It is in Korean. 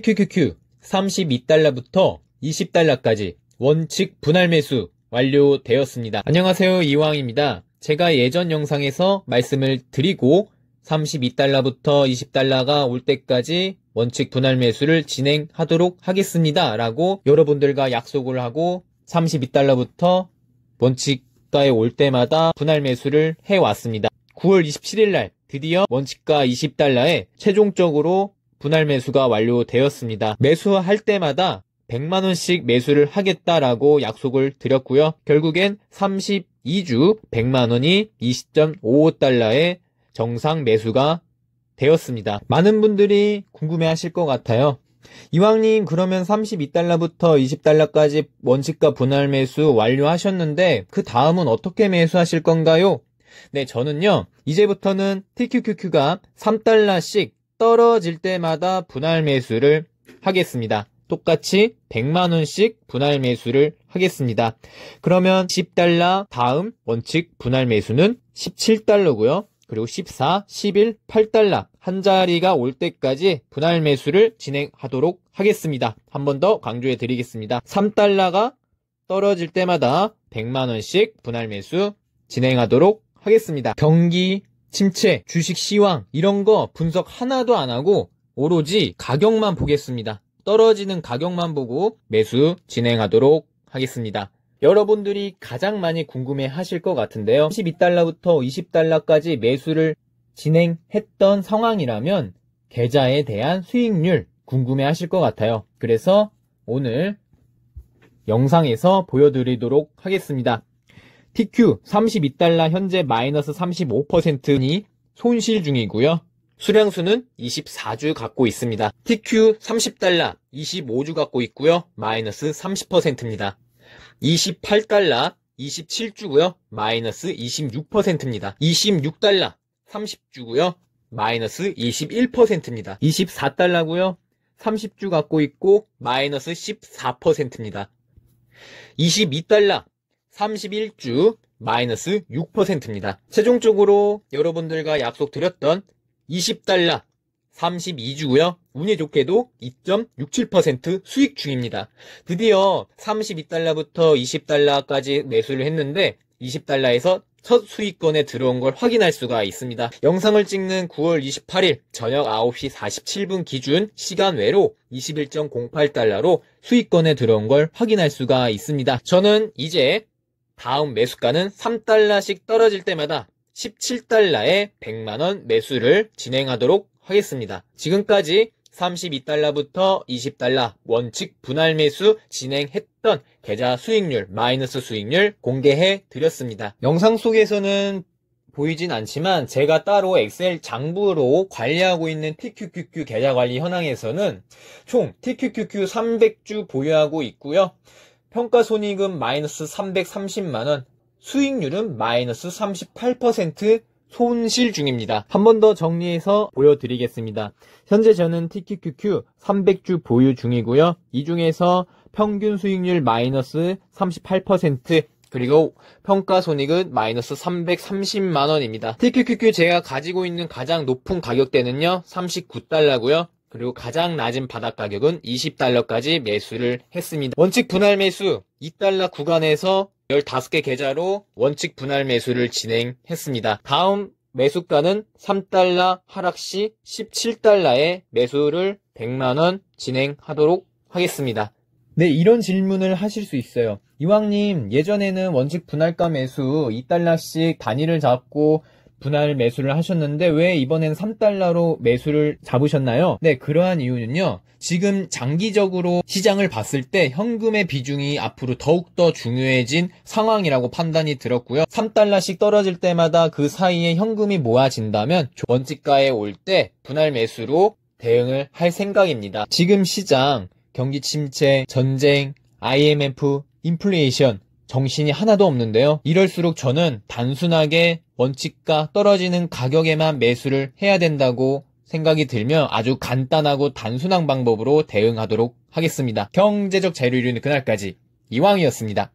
TQQQ 32달러부터 20달러까지 원칙 분할 매수 완료되었습니다. 안녕하세요. 이왕입니다. 제가 예전 영상에서 말씀을 드리고 32달러부터 20달러가 올 때까지 원칙 분할 매수를 진행하도록 하겠습니다. 라고 여러분들과 약속을 하고 32달러부터 원칙가에 올 때마다 분할 매수를 해왔습니다. 9월 27일 날 드디어 원칙가 20달러에 최종적으로 분할 매수가 완료되었습니다. 매수할 때마다 100만원씩 매수를 하겠다라고 약속을 드렸고요. 결국엔 32주 100만원이 2 0 5 5달러에 정상 매수가 되었습니다. 많은 분들이 궁금해 하실 것 같아요. 이왕님 그러면 32달러부터 20달러까지 원칙과 분할 매수 완료하셨는데 그 다음은 어떻게 매수하실 건가요? 네, 저는요. 이제부터는 TQQQ가 3달러씩 떨어질 때마다 분할 매수를 하겠습니다. 똑같이 100만원씩 분할 매수를 하겠습니다. 그러면 10달러 다음 원칙 분할 매수는 17달러고요. 그리고 14, 11, 8달러 한 자리가 올 때까지 분할 매수를 진행하도록 하겠습니다. 한 번 더 강조해 드리겠습니다. 3달러가 떨어질 때마다 100만원씩 분할 매수 진행하도록 하겠습니다. 경기 침체, 주식 시황 이런 거 분석 하나도 안 하고 오로지 가격만 보겠습니다. 떨어지는 가격만 보고 매수 진행하도록 하겠습니다. 여러분들이 가장 많이 궁금해 하실 것 같은데요. 12달러부터 20달러까지 매수를 진행했던 상황이라면 계좌에 대한 수익률 궁금해 하실 것 같아요. 그래서 오늘 영상에서 보여드리도록 하겠습니다. TQ 32달러 현재 마이너스 35%니 손실 중이고요. 수량수는 24주 갖고 있습니다. TQ 30달러 25주 갖고 있고요. 마이너스 30%입니다. 28달러 27주고요. 마이너스 26%입니다. 26달러 30주고요. 마이너스 21%입니다. 24달러고요. 30주 갖고 있고 마이너스 14%입니다. 22달러 31주 마이너스 6%입니다. 최종적으로 여러분들과 약속드렸던 20달러 32주고요. 운이 좋게도 2.67% 수익 중입니다. 드디어 32달러부터 20달러까지 매수를 했는데 20달러에서 첫 수익권에 들어온 걸 확인할 수가 있습니다. 영상을 찍는 9월 28일 저녁 9시 47분 기준 시간 외로 21.08달러로 수익권에 들어온 걸 확인할 수가 있습니다. 저는 이제 다음 매수가는 3달러씩 떨어질 때마다 17달러에 100만원 매수를 진행하도록 하겠습니다. 지금까지 32달러부터 20달러 원칙 분할 매수 진행했던 계좌 수익률, 마이너스 수익률 공개해 드렸습니다. 영상 속에서는 보이진 않지만 제가 따로 엑셀 장부로 관리하고 있는 TQQQ 계좌 관리 현황에서는 총 TQQQ 300주 보유하고 있고요. 평가손익은 마이너스 330만원, 수익률은 마이너스 38% 손실 중입니다. 한 번 더 정리해서 보여드리겠습니다. 현재 저는 TQQQ 300주 보유 중이고요. 이 중에서 평균 수익률 마이너스 38% 그리고 평가 손익은 마이너스 330만원입니다. TQQQ 제가 가지고 있는 가장 높은 가격대는요, 39달러고요. 그리고 가장 낮은 바닥 가격은 20달러까지 매수를 했습니다. 원칙 분할 매수 2달러 구간에서 15개 계좌로 원칙 분할 매수를 진행했습니다. 다음 매수가는 3달러 하락 시 17달러에 매수를 100만원 진행하도록 하겠습니다. 네, 이런 질문을 하실 수 있어요. 이왕님, 예전에는 원칙 분할가 매수 2달러씩 단위를 잡고 분할 매수를 하셨는데 왜 이번엔 3달러로 매수를 잡으셨나요? 네, 그러한 이유는요. 지금 장기적으로 시장을 봤을 때 현금의 비중이 앞으로 더욱더 중요해진 상황이라고 판단이 들었고요. 3달러씩 떨어질 때마다 그 사이에 현금이 모아진다면 원지가에 올 때 분할 매수로 대응을 할 생각입니다. 지금 시장 경기 침체, 전쟁, IMF, 인플레이션 정신이 하나도 없는데요. 이럴수록 저는 단순하게 원칙과 떨어지는 가격에만 매수를 해야 된다고 생각이 들며 아주 간단하고 단순한 방법으로 대응하도록 하겠습니다. 경제적 자유를 이루는 그날까지 이왕이었습니다.